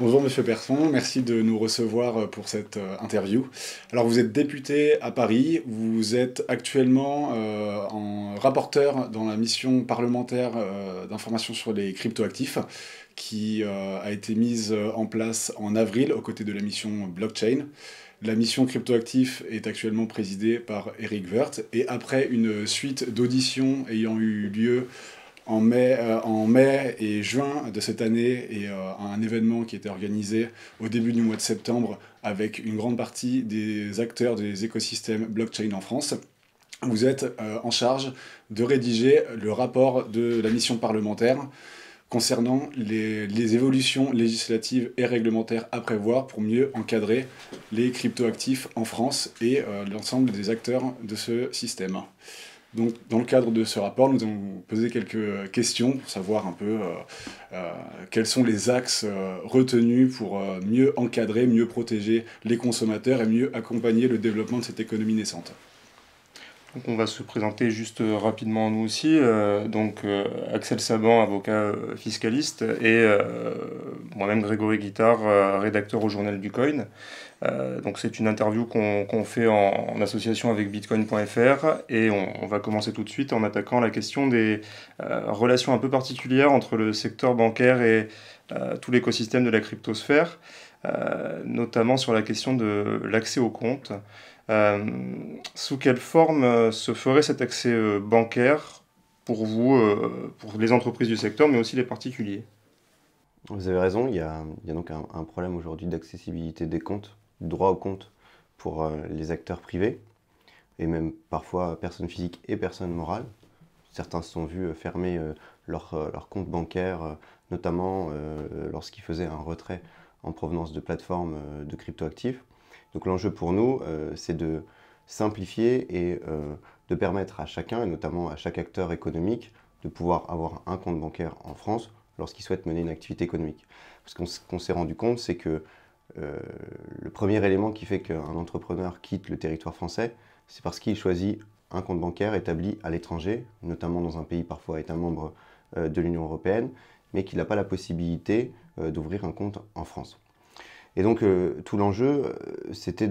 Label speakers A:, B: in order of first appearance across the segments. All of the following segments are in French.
A: Bonjour Monsieur Persson, merci de nous recevoir euh, pour cette euh, interview. Alors vous êtes député à Paris, vous êtes actuellement euh, en rapporteur dans la mission parlementaire d'information sur les cryptoactifs qui a été mise en place en avril aux côtés de la mission blockchain. La mission cryptoactif est actuellement présidée par Eric Werth et après une suite d'auditions ayant eu lieu en mai, euh, en mai et juin de cette année et euh, un événement qui était organisé au début du mois de septembre avec une grande partie des acteurs des écosystèmes blockchain en France. Vous êtes euh, en charge de rédiger le rapport de la mission parlementaire concernant les, les évolutions législatives et réglementaires à prévoir pour mieux encadrer les cryptoactifs en France et l'ensemble des acteurs de ce système. Donc, dans le cadre de ce rapport, nous avons posé quelques questions pour savoir un peu euh, euh, quels sont les axes euh, retenus pour mieux encadrer, mieux protéger les consommateurs et mieux accompagner le développement de cette
B: économie naissante on va se présenter juste euh, rapidement nous aussi. Euh, donc euh, Axel Saban, avocat fiscaliste, et moi-même Grégory Guittard, rédacteur au journal du Coin. donc c'est une interview qu'on fait en, association avec bitcoin.fr et on, on, va commencer tout de suite en attaquant la question des relations un peu particulières entre le secteur bancaire et tout l'écosystème de la cryptosphère, notamment sur la question de l'accès aux comptes. Euh, sous quelle forme euh, se ferait cet accès euh, bancaire pour vous, pour les entreprises du secteur, mais aussi les particuliers Vous avez raison, il y a, donc
C: un, problème aujourd'hui d'accessibilité des comptes, droit aux comptes, pour les acteurs privés, et même parfois personnes physiques et personnes morales. Certains se sont vus fermer leur, comptes compte bancaire, notamment lorsqu'ils faisaient un retrait en provenance de plateformes de cryptoactifs. Donc l'enjeu pour nous, euh, c'est de simplifier et euh, de permettre à chacun, et notamment à chaque acteur économique, de pouvoir avoir un compte bancaire en France lorsqu'il souhaite mener une activité économique. Parce qu'on s'est rendu compte, c'est que euh, le premier élément qui fait qu'un entrepreneur quitte le territoire français, c'est parce qu'il choisit un compte bancaire établi à l'étranger, notamment dans un pays parfois étant membre de l'Union européenne, mais qu'il n'a pas la possibilité d'ouvrir un compte en France. Et donc euh, tout l'enjeu, euh, c'était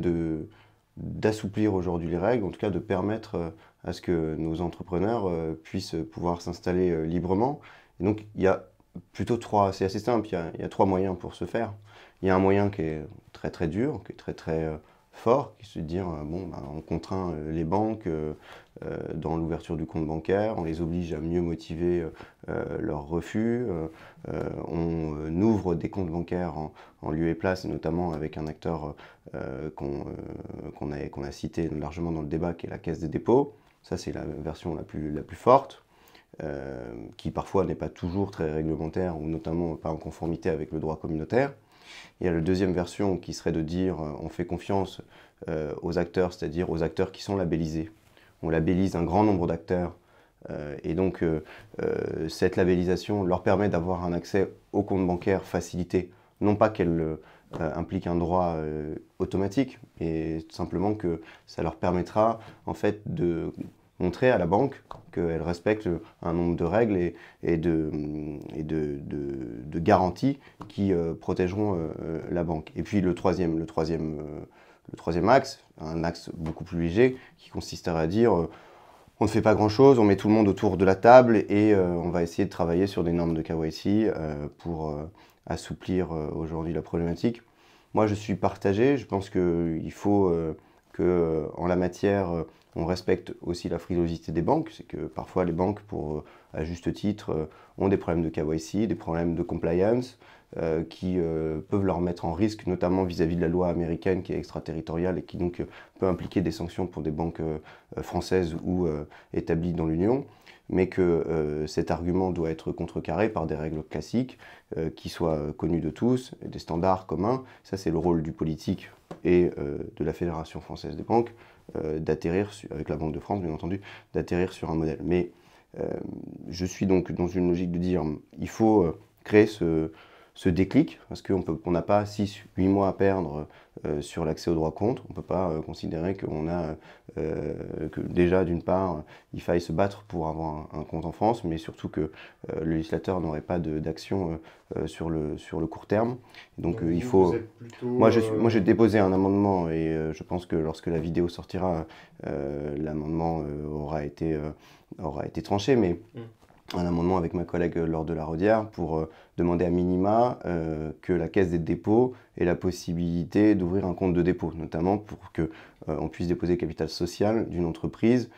C: d'assouplir aujourd'hui les règles, en tout cas de permettre euh, à ce que nos entrepreneurs puissent pouvoir s'installer librement. Et donc il y a plutôt trois, c'est assez simple, il y, a, trois moyens pour ce faire. Il y a un moyen qui est très très dur, qui est très très fort, qui se dire euh, bon, ben, on contraint euh, les banques euh, dans l'ouverture du compte bancaire, on les oblige à mieux motiver leur refus, on ouvre des comptes bancaires en, lieu et place, notamment avec un acteur qu'on a, cité largement dans le débat, qui est la Caisse des dépôts. Ça, c'est la version la plus, la plus forte. qui parfois n'est pas toujours très réglementaire ou notamment pas en conformité avec le droit communautaire. Il y a la deuxième version qui serait de dire euh, on fait confiance euh, aux acteurs, c'est-à-dire aux acteurs qui sont labellisés. On labellise un grand nombre d'acteurs euh, et donc cette labellisation leur permet d'avoir un accès au compte bancaire facilité. Non pas qu'elle implique un droit automatique, mais simplement que ça leur permettra en fait de montrer à la banque qu'elle respecte un nombre de règles et, de, garanties qui euh, protégeront euh, la banque. Et puis le troisième, le troisième, euh, le troisième axe, un axe beaucoup plus léger, qui consisterait à dire on ne fait pas grand-chose, on met tout le monde autour de la table et on va essayer de travailler sur des normes de KYC pour assouplir aujourd'hui la problématique. Moi, je suis partagé, je pense qu'il faut que, en la matière on respecte aussi la frilosité des banques, c'est que parfois les banques, pour, euh, à juste titre, euh, ont des problèmes de KYC, des problèmes de compliance, euh, qui peuvent leur mettre en risque, notamment vis-à-vis de la loi américaine qui est extraterritoriale et qui donc peut impliquer des sanctions pour des banques françaises ou établies dans l'Union, mais que cet argument doit être contrecarré par des règles classiques qui soient connues de tous, des standards communs. Ça, c'est le rôle du politique et de la Fédération française des banques. Euh, d'atterrir, avec la Banque de France bien entendu, d'atterrir sur un modèle. Mais euh, je suis donc dans une logique de dire, il faut euh, créer ce, ce déclic, parce qu'on on n'a pas 6-8 mois à perdre euh, sur l'accès au droit compte. On ne peut pas euh, considérer qu'on a, euh, que déjà d'une part, il faille se battre pour avoir un, compte en France, mais surtout que le législateur n'aurait pas d'action sur, le, sur le court terme. donc, il faut... moi, j'ai déposé un amendement et je pense que lorsque la vidéo sortira, l'amendement aura, été, aura été tranché, mais... Mm un amendement avec ma collègue euh, Laure de la Rodière pour euh, demander à minima euh, que la caisse des dépôts ait la possibilité d'ouvrir un compte de dépôt, notamment pour que on puisse déposer le capital social d'une entreprise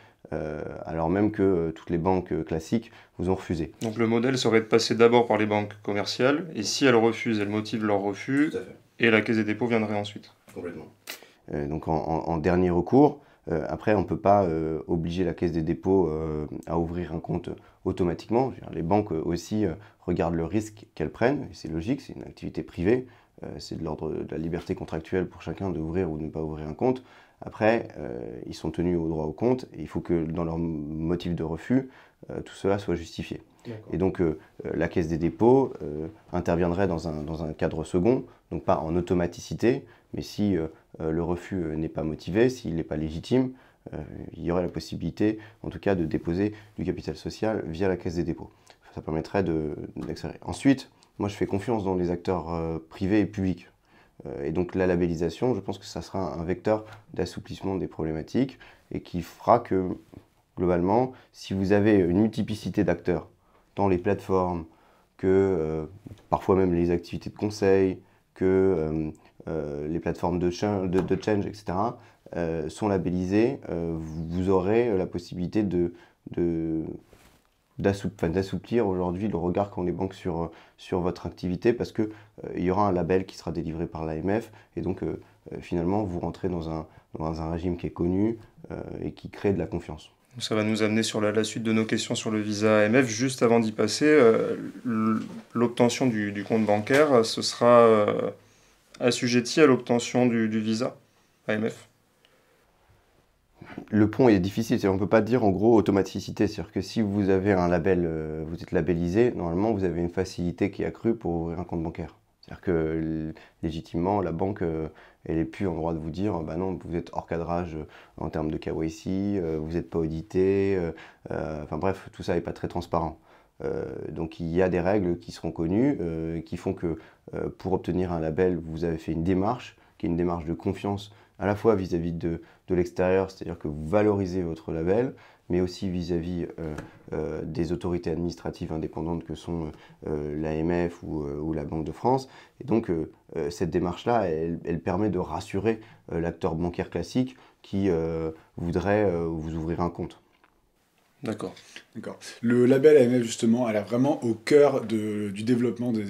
C: alors même que toutes les banques classiques vous ont refusé.
B: Donc le modèle serait de passer d'abord par les banques commerciales et si elles refusent, elles motivent leur refus et la caisse des dépôts viendrait ensuite. Complètement.
C: donc en, dernier recours, après, on ne peut pas obliger la caisse des dépôts à ouvrir un compte automatiquement. Les banques euh, aussi euh, regardent le risque qu'elles prennent, et c'est logique, c'est une activité privée, euh, c'est de l'ordre de la liberté contractuelle pour chacun d'ouvrir ou de ne pas ouvrir un compte. Après, ils sont tenus au droit au compte, et il faut que dans leur motif de refus, tout cela soit justifié. Et donc la caisse des dépôts interviendrait dans un, cadre second, donc pas en automaticité, mais si le refus n'est pas motivé, s'il n'est pas légitime, euh, il y aurait la possibilité, en tout cas, de déposer du capital social via la caisse des dépôts. Ça permettrait d'accélérer. Ensuite, moi, je fais confiance dans les acteurs euh, privés et publics. Euh, et donc la labellisation, je pense que ça sera un vecteur d'assouplissement des problématiques et qui fera que, globalement, si vous avez une multiplicité d'acteurs, tant les plateformes que parfois même les activités de conseil, que les plateformes de change, etc., euh, sont labellisés, euh, vous, aurez la possibilité de, d'assouplir aujourd'hui le regard qu'ont les banques sur, sur votre activité parce qu'il euh, il y aura un label qui sera délivré par l'AMF et donc finalement vous rentrez dans un, régime qui est connu et qui crée de la confiance.
B: Ça va nous amener sur la, suite de nos questions sur le visa AMF. Juste avant d'y passer, l'obtention du, compte bancaire, ce sera assujetti à l'obtention du, visa AMF
C: le pont est difficile. on ne peut pas dire en gros automaticité. C'est-à-dire que si vous avez un label, euh, vous êtes labellisé, normalement vous avez une facilité qui est accrue pour ouvrir un compte bancaire. C'est-à-dire que légitimement, la banque, euh, elle n'est plus en droit de vous dire bah non, vous êtes hors cadrage euh, en termes de KYC, vous n'êtes pas audité. enfin bref, tout ça n'est pas très transparent. donc il y a des règles qui seront connues qui font que pour obtenir un label, vous avez fait une démarche qui est une démarche de confiance à la fois vis-à-vis de, l'extérieur, c'est-à-dire que vous valorisez votre label, mais aussi vis-à-vis euh, euh, des autorités administratives indépendantes que sont euh, l'AMF ou, la Banque de France. Et donc, cette démarche-là, elle, permet de rassurer l'acteur bancaire classique qui voudrait vous ouvrir un compte.
A: D'accord. D'accord. Le label AMF, justement, elle est vraiment au cœur de, du développement des,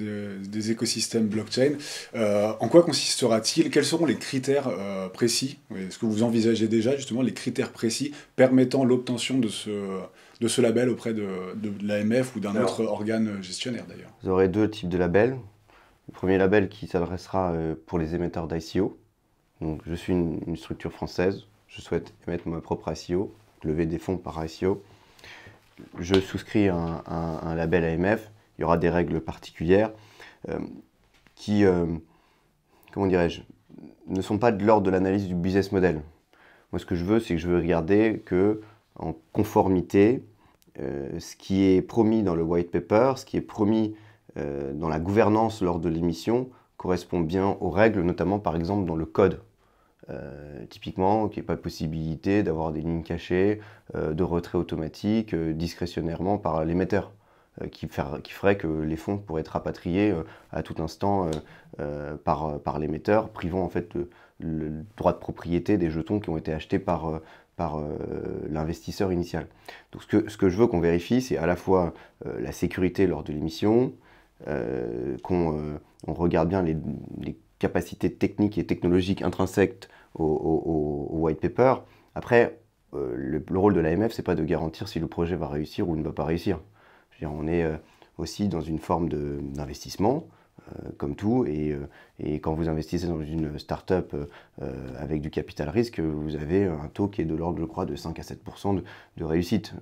A: des écosystèmes blockchain. Euh, en quoi consistera-t-il Quels seront les critères euh, précis Est-ce que vous envisagez déjà, justement, les critères précis permettant l'obtention de ce, de ce label auprès de, de, l'AMF ou d'un autre organe gestionnaire, d'ailleurs
C: Vous aurez deux types de labels. Le premier label qui s'adressera euh, pour les émetteurs d'ICO. Donc, je suis une structure française. Je souhaite émettre ma propre ICO, lever des fonds par ICO je souscris un, un, label AMF, il y aura des règles particulières euh, qui, euh, comment dirais-je, ne sont pas de l'ordre de l'analyse du business model. Moi, ce que je veux, c'est que je veux regarder que, en conformité, euh, ce qui est promis dans le white paper, ce qui est promis dans la gouvernance lors de l'émission, correspond bien aux règles, notamment par exemple dans le code euh, typiquement, qu'il n'y ait pas de possibilité d'avoir des lignes cachées, euh, de retrait automatique, euh, discrétionnairement par l'émetteur, qui, qui, ferait que les fonds pourraient être rapatriés à tout instant par, par l'émetteur, privant en fait le, droit de propriété des jetons qui ont été achetés par, par l'investisseur initial. Donc ce que, ce que je veux qu'on vérifie, c'est à la fois la sécurité lors de l'émission, qu'on regarde bien les capacité techniques et technologiques intrinsèques au, white paper. Après, euh, le, rôle de l'AMF, c'est pas de garantir si le projet va réussir ou ne va pas réussir. on est euh, aussi dans une forme d'investissement, euh, comme tout, et, quand vous investissez dans une start-up avec du capital risque, vous avez un taux qui est de l'ordre, je crois, de 5 à 7 de, de réussite.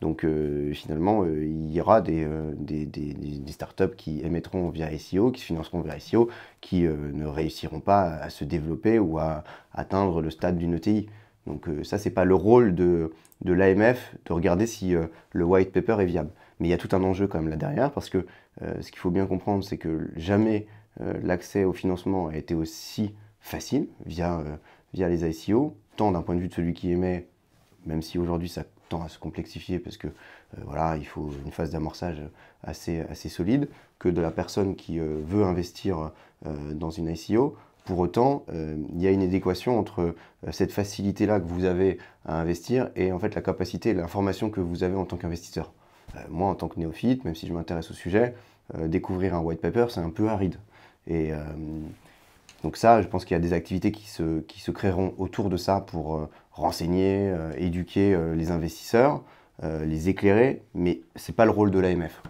C: Donc euh, finalement, euh, il y aura euh, des, des, des, startups qui émettront via SEO, qui se financeront via SEO, qui ne réussiront pas à se développer ou à atteindre le stade d'une ETI. Donc ça, ce n'est pas le rôle de, de l'AMF de regarder si le white paper est viable. Mais il y a tout un enjeu quand même là derrière, parce que ce qu'il faut bien comprendre, c'est que jamais l'accès au financement a été aussi facile via, via les ICO, e tant d'un point de vue de celui qui émet, même si aujourd'hui ça à se complexifier parce que euh, voilà, il faut une phase d'amorçage assez, assez solide, que de la personne qui euh, veut investir euh, dans une ICO. Pour autant, il y a une adéquation entre cette facilité-là que vous avez à investir et en fait la capacité et l'information que vous avez en tant qu'investisseur. moi, en tant que néophyte, même si je m'intéresse au sujet, découvrir un white paper, c'est un peu aride. Et donc ça, je pense qu'il y a des activités qui se, qui se créeront autour de ça pour renseigner, euh, éduquer euh, les investisseurs, euh, les éclairer, mais ce n'est pas le rôle de l'AMF.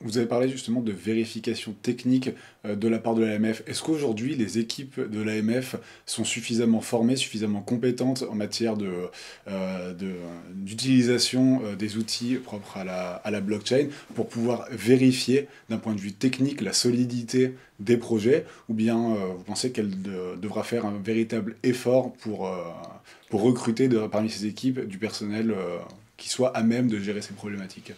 A: Vous avez parlé justement de vérification technique euh, de la part de l'AMF. Est-ce qu'aujourd'hui les équipes de l'AMF sont suffisamment formées, suffisamment compétentes en matière de, euh, d'utilisation euh, des outils propres à la, à la blockchain pour pouvoir vérifier d'un point de vue technique la solidité des projets Ou bien vous pensez qu'elle devra faire un véritable effort pour, pour recruter de, parmi ses équipes du personnel qui soit à même de gérer ces problématiques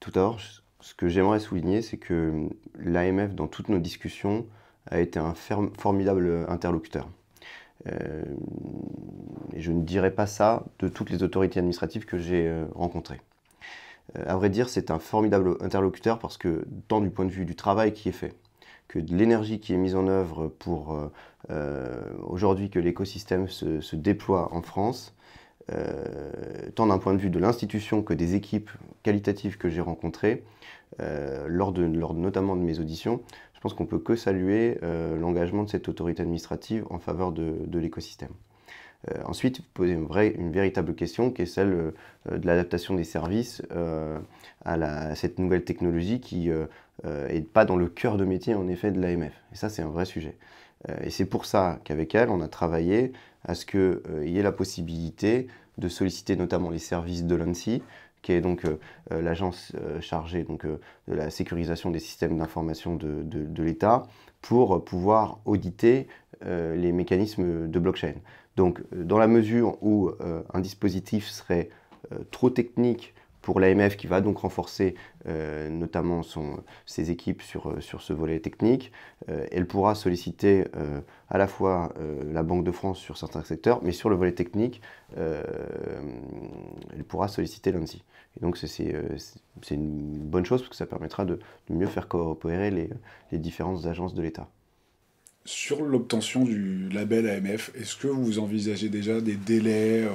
C: tout d'abord, ce que j'aimerais souligner, c'est que l'AMF, dans toutes nos discussions, a été un formidable interlocuteur. Euh, et je ne dirais pas ça de toutes les autorités administratives que j'ai euh, rencontrées. A euh, à vrai dire, c'est un formidable interlocuteur parce que, tant du point de vue du travail qui est fait, que de l'énergie qui est mise en œuvre pour aujourd'hui que l'écosystème se, déploie en France, euh, tant d'un point de vue de l'institution que des équipes qualitatives que j'ai rencontrées, euh, lors, de, lors notamment de mes auditions, je pense qu'on peut que saluer euh, l'engagement de cette autorité administrative en faveur de, l'écosystème. ensuite, poser une, vraie, une véritable question qui est celle de l'adaptation des services à, cette nouvelle technologie qui n'est pas dans le cœur de métier en effet de l'AMF. Et ça, c'est un vrai sujet. Euh, et c'est pour ça qu'avec elle, on a travaillé à ce qu'il euh, y ait la possibilité de solliciter notamment les services de l'ANSI, qui est donc euh, l'agence chargée donc, de la sécurisation des systèmes d'information de l'État, pour pouvoir auditer les mécanismes de blockchain. Donc, dans la mesure où un dispositif serait trop technique pour l'AMF qui va donc renforcer euh, notamment son, ses équipes sur, euh, sur, ce volet technique. Euh, elle pourra solliciter à la fois la Banque de France sur certains secteurs, mais sur le volet technique, elle pourra solliciter l'ANSI. Et donc c'est une bonne chose parce que ça permettra de, mieux faire coopérer les différentes agences de l'État.
A: Sur l'obtention du label AMF, est-ce que vous envisagez déjà des délais euh,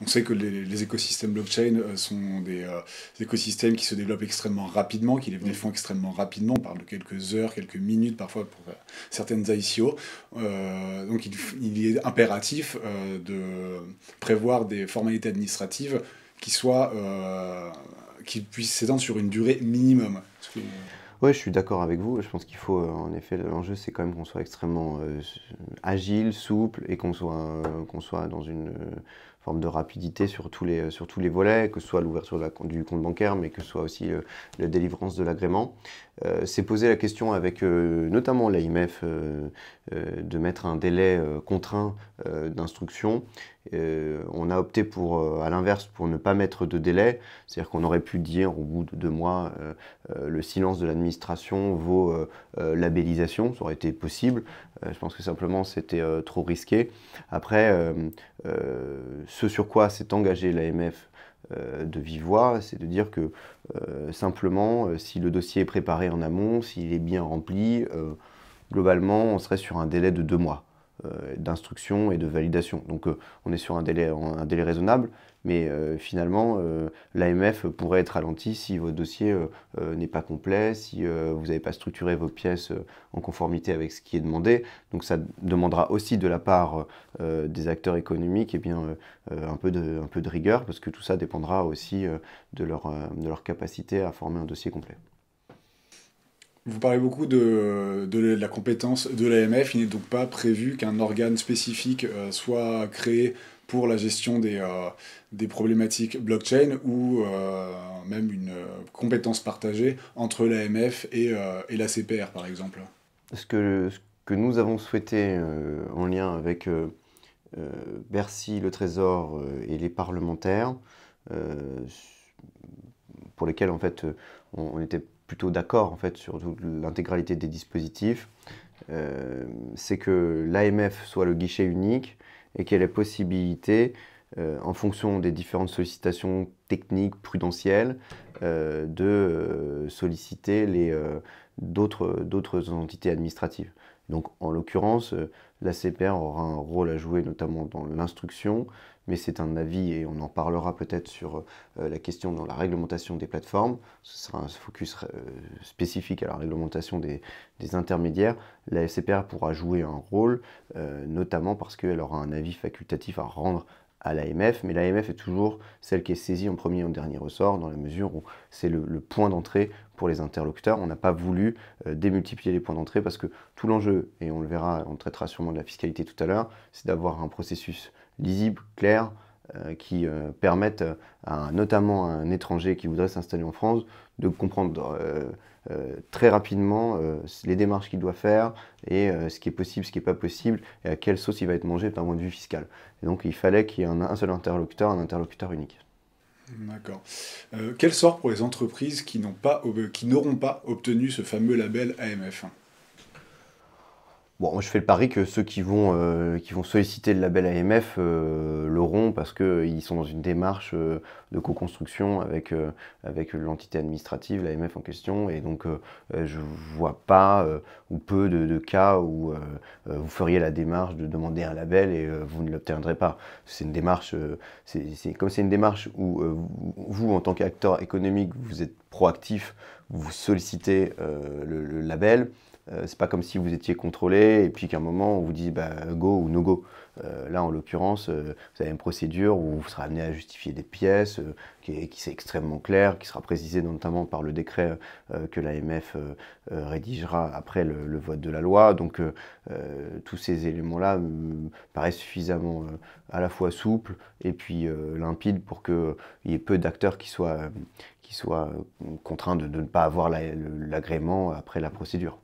A: On sait que les, écosystèmes blockchain euh, sont des, euh, écosystèmes qui se développent extrêmement rapidement, qui les font extrêmement rapidement. On parle de quelques heures, quelques minutes parfois pour certaines ICO. donc il, est impératif de prévoir des formalités administratives qui soient qui puissent s'étendre sur une durée minimum.
C: Oui, je suis d'accord avec vous. Je pense qu'il faut, euh, en effet, l'enjeu, c'est quand même qu'on soit extrêmement euh, agile, souple et qu'on soit, euh, qu'on soit dans une forme de rapidité sur tous les, sur tous les volets, que ce soit l'ouverture du compte bancaire, mais que ce soit aussi la délivrance de l'agrément. c'est poser la question avec notamment l'AIMF de mettre un délai contraint d'instruction euh, on a opté pour, euh, à l'inverse, pour ne pas mettre de délai, c'est-à-dire qu'on aurait pu dire au bout de deux mois, euh, le silence de l'administration vaut labellisation, ça aurait été possible. je pense que simplement c'était trop risqué. Après, ce sur quoi s'est engagé l'AMF de Vivois, c'est de dire que simplement, si le dossier est préparé en amont, s'il est bien rempli, globalement, on serait sur un délai de deux mois. Euh, d'instruction et de validation. Donc euh, on est sur un délai, un délai raisonnable, mais euh, finalement l'AMF pourrait être ralenti si votre dossier n'est pas complet, si vous n'avez pas structuré vos pièces en conformité avec ce qui est demandé. Donc ça demandera aussi de la part des acteurs économiques et eh bien, un, peu de, un peu de rigueur, parce que tout ça dépendra aussi de, leur, de leur capacité à former un dossier complet.
A: Vous parlez beaucoup de, la compétence de l'AMF. Il n'est donc pas prévu qu'un organe spécifique euh, soit créé pour la gestion des, euh, des problématiques blockchain ou euh, même une compétence partagée entre l'AMF et, et la CPR, par exemple.
C: Ce que, que nous avons souhaité en lien avec Bercy, le Trésor et les parlementaires, pour lesquels en fait on était plutôt d'accord en fait sur l'intégralité des dispositifs, euh, c'est que l'AMF soit le guichet unique et qu'il y ait la possibilité, euh, en fonction des différentes sollicitations techniques, prudentielles, euh, de solliciter les d'autres entités administratives. Donc en l'occurrence, la CPR aura un rôle à jouer notamment dans l'instruction, mais c'est un avis et on en parlera peut-être sur euh, la question dans la réglementation des plateformes. Ce sera un focus euh, spécifique à la réglementation des, intermédiaires. La SCPR pourra jouer un rôle, euh, notamment parce qu'elle aura un avis facultatif à rendre à l'AMF, mais l'AMF est toujours celle qui est saisie en premier et en dernier ressort, dans la mesure où c'est le, point d'entrée pour les interlocuteurs. On n'a pas voulu démultiplier les points d'entrée parce que tout l'enjeu, et on le verra, on traitera sûrement de la fiscalité tout à l'heure, c'est d'avoir un processus lisibles, claires, euh, qui euh, permettent euh, à, notamment à un étranger qui voudrait s'installer en France de comprendre très rapidement les démarches qu'il doit faire et ce qui est possible, ce qui n'est pas possible et à quelle sauce il va être mangé d'un point de vue fiscal. donc il fallait qu'il y ait un, seul interlocuteur, un interlocuteur unique.
A: D'accord. quel sort pour les entreprises qui n'auront pas, pas, obtenu ce fameux label AMF
C: Bon, je fais le pari que ceux qui vont, euh, qui vont solliciter le label AMF euh, l'auront parce qu'ils sont dans une démarche euh, de co-construction avec, avec l'entité administrative, l'AMF en question. Et donc, je vois pas ou peu de, cas où vous feriez la démarche de demander un label et vous ne l'obtiendrez pas. C'est une démarche, c'est comme c'est une démarche où vous, en tant qu'acteur économique, vous êtes proactif, vous sollicitez le label. Euh, c'est pas comme si vous étiez contrôlé et puis qu'à un moment on vous dit bah, go ou no go. Euh, là, en l'occurrence, euh, vous avez une procédure où vous serez amené à justifier des pièces qui, qui c'est extrêmement claire, qui sera précisée notamment par le décret que l'AMF rédigera après le, vote de la loi. Donc, tous ces éléments-là paraissent suffisamment à la fois souples et puis limpides pour qu'il y ait peu d'acteurs qui soient, qui soient contraints de, ne pas avoir l'agrément après la procédure.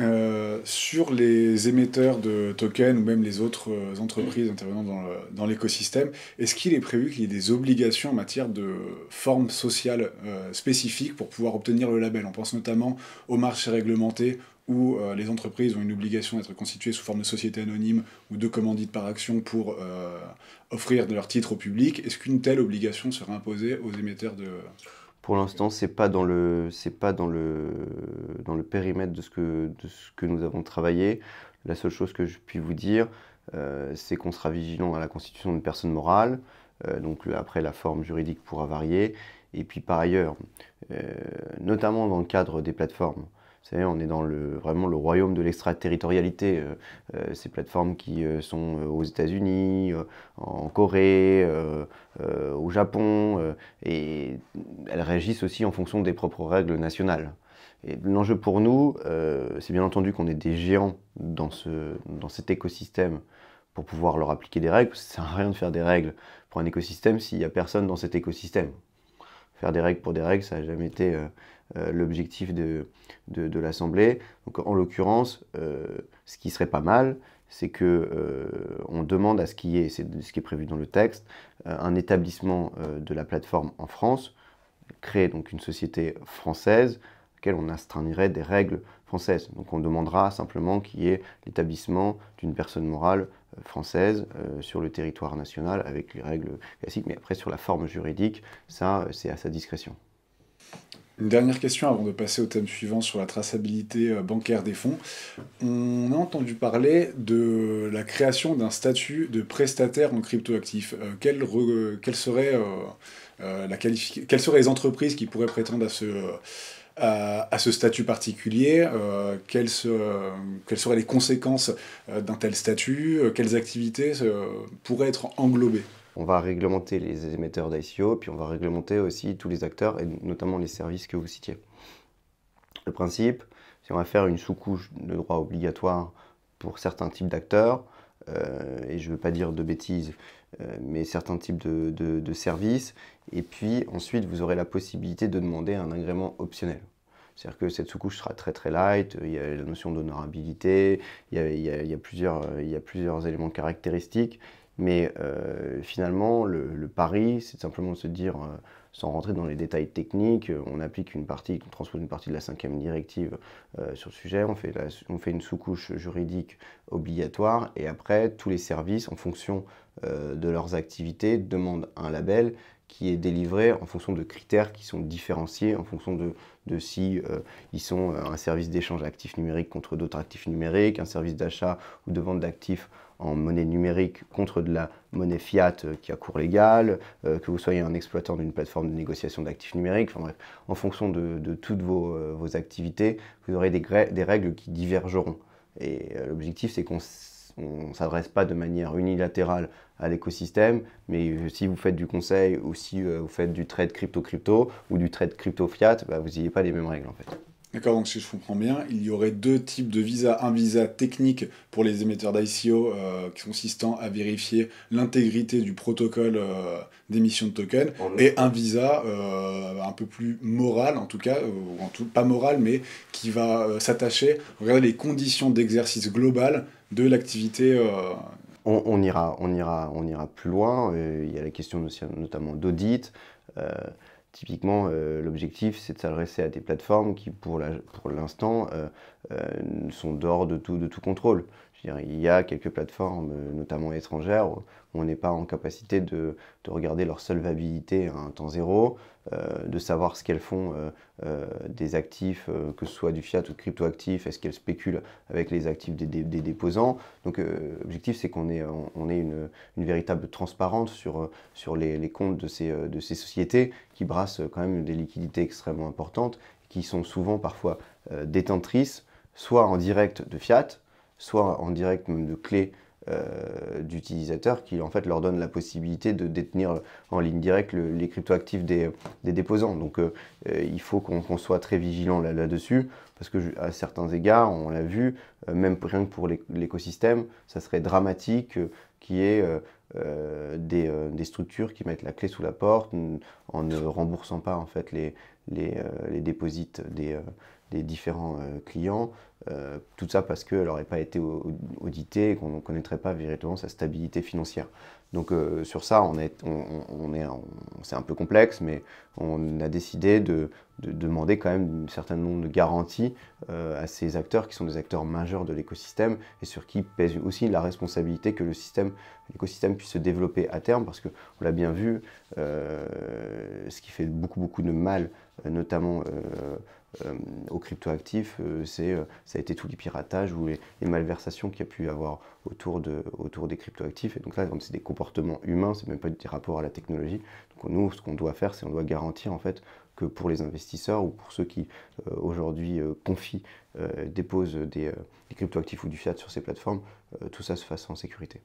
A: Euh, sur les émetteurs de tokens ou même les autres euh, entreprises mm. intervenant dans l'écosystème, est-ce qu'il est prévu qu'il y ait des obligations en matière de forme sociale euh, spécifique pour pouvoir obtenir le label On pense notamment aux marchés réglementés où les entreprises ont une obligation d'être constituées sous forme de société anonyme ou de commandite par action pour offrir de leurs titres au public. Est-ce qu'une telle obligation sera imposée aux émetteurs de...
C: Pour l'instant, c'est pas dans le c'est pas dans le dans le périmètre de ce que de ce que nous avons travaillé. La seule chose que je puis vous dire, euh, c'est qu'on sera vigilant à la constitution d'une personne morale. Euh, donc après, la forme juridique pourra varier. Et puis par ailleurs, euh, notamment dans le cadre des plateformes, vous savez, on est dans le, vraiment le royaume de l'extraterritorialité. Euh, euh, ces plateformes qui euh, sont aux États-Unis, en Corée, au Japon, et elles réagissent aussi en fonction des propres règles nationales. Et l'enjeu pour nous, c'est bien entendu qu'on est des géants dans, ce, dans cet écosystème pour pouvoir leur appliquer des règles, ça ne sert à rien de faire des règles pour un écosystème s'il n'y a personne dans cet écosystème. Faire des règles pour des règles, ça n'a jamais été euh, l'objectif de, de, l'Assemblée. Donc en l'occurrence, euh, ce qui serait pas mal, c'est que euh, on demande à ce qui est, c'est ce qui est prévu dans le texte, un établissement de la plateforme en France, créer donc une société française, à laquelle on astreindrait des règles françaises. Donc on demandera simplement qu'il y ait l'établissement d'une personne morale française sur le territoire national avec les règles classiques, mais après sur la forme juridique, ça c'est à sa discrétion.
A: Une dernière question avant de passer au thème suivant sur la traçabilité euh, bancaire des fonds. On a entendu parler de la création d'un statut de prestataire en cryptoactifs. Euh, euh, quelles seraient les entreprises qui pourraient prétendre à ce... statut particulier, quelles, seraient les conséquences d'un tel statut, quelles activités pourraient être englobées
C: on va réglementer les émetteurs d'ICO, puis on va réglementer aussi tous les acteurs, et notamment les services que vous citiez. Le principe, c'est on va faire une sous-couche de droit obligatoire pour certains types d'acteurs, euh, et je ne veux pas dire de bêtises, euh, mais certains types de, services, et puis ensuite vous aurez la possibilité de demander un agrément optionnel. C'est-à-dire que cette sous-couche sera très très light, il y a la notion d'honorabilité, il y a plusieurs éléments caractéristiques, mais euh, finalement, le, pari, c'est simplement de se dire, euh, sans rentrer dans les détails techniques, euh, on applique une partie, on transpose une partie de la cinquième directive sur le sujet, on fait, une sous-couche juridique obligatoire, et après, tous les services, en fonction de leurs activités, demandent un label qui est délivré en fonction de critères qui sont différenciés, en fonction de, si ils sont un service d'échange d'actifs numériques contre d'autres actifs numériques, un service d'achat ou de vente d'actifs en monnaie numérique contre de la monnaie fiat euh, qui a cours légal, euh, que vous soyez un exploitant d'une plateforme de négociation d'actifs numériques, enfin bref, en fonction de, toutes euh, vos, activités, vous aurez des, règles qui divergeront. Et l'objectif, c'est qu'on ne s'adresse pas de manière unilatérale à l'écosystème, mais si vous faites du conseil ou si vous faites du trade crypto-crypto ou du trade crypto-fiat, bah, vous n'ayez pas les mêmes règles en fait.
A: D'accord, donc si je comprends bien, il y aurait deux types de visas. Un visa technique pour les émetteurs d'ICO euh, consistant à vérifier l'intégrité du protocole euh, d'émission de token et un visa euh, un peu plus moral, en tout cas, ou en tout, pas moral, mais qui va
C: s'attacher, regarder les conditions d'exercice global de l'activité. on, ira, on, ira, on ira plus loin. Il y a la question notamment d'audit. Typiquement, euh, l'objectif, c'est de s'adresser à des plateformes qui, pour l'instant, euh, euh, sont dehors de tout contrôle il y a quelques plateformes, euh, notamment étrangères, où on n'est pas en capacité de, de, regarder leur solvabilité à un temps zéro, euh, de savoir ce qu'elles font euh, des actifs, que ce soit du fiat ou crypto cryptoactifs, est-ce qu'elles spéculent avec les actifs des, des, déposants. Donc l'objectif, c'est qu'on ait, on, on une, une, véritable transparence sur, sur les, les comptes de ces, de ces sociétés qui brassent quand même des liquidités extrêmement importantes, qui sont souvent parfois détentrices, soit en direct de fiat, soit en direct même de clés euh, d'utilisateurs qui en fait leur donne la possibilité de détenir euh, en ligne directe les cryptoactifs des, des déposants. Donc euh, il faut qu'on soit très vigilant là-dessus parce que à certains égards, on l'a vu, même rien que pour l'écosystème, ça serait dramatique qu'il y des, des, structures qui mettent la clé sous la porte en ne remboursant pas en fait les, les, les des, des différents euh, clients. Euh, tout ça parce qu'elle n'aurait pas été auditée et qu'on ne connaîtrait pas véritablement sa stabilité financière. Donc euh, sur ça, on est, c'est un peu complexe, mais on a décidé de, demander quand même un certain nombre de garanties à ces acteurs qui sont des acteurs majeurs de l'écosystème et sur qui pèse aussi la responsabilité que le système, l'écosystème puisse se développer à terme, parce que on l'a bien vu, ce qui fait beaucoup beaucoup de mal euh, notamment euh, euh, aux cryptoactifs, c'est ça a été tous les piratages ou les, malversations qu'il y a pu avoir autour, de, autour des cryptoactifs. Et donc là, c'est des comportements humains, c'est même pas des rapports à la technologie. Donc nous, ce qu'on doit faire, c'est on doit garantir en fait que pour les investisseurs ou pour ceux qui aujourd'hui confient, déposent des, des cryptoactifs ou du fiat sur ces plateformes, tout ça se fasse en sécurité.